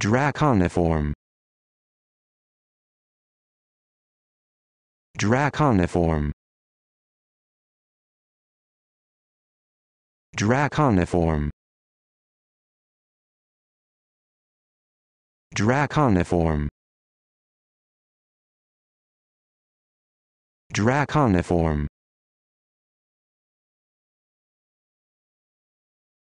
Draconiform. Draconiform. Draconiform. Draconiform. Draconiform.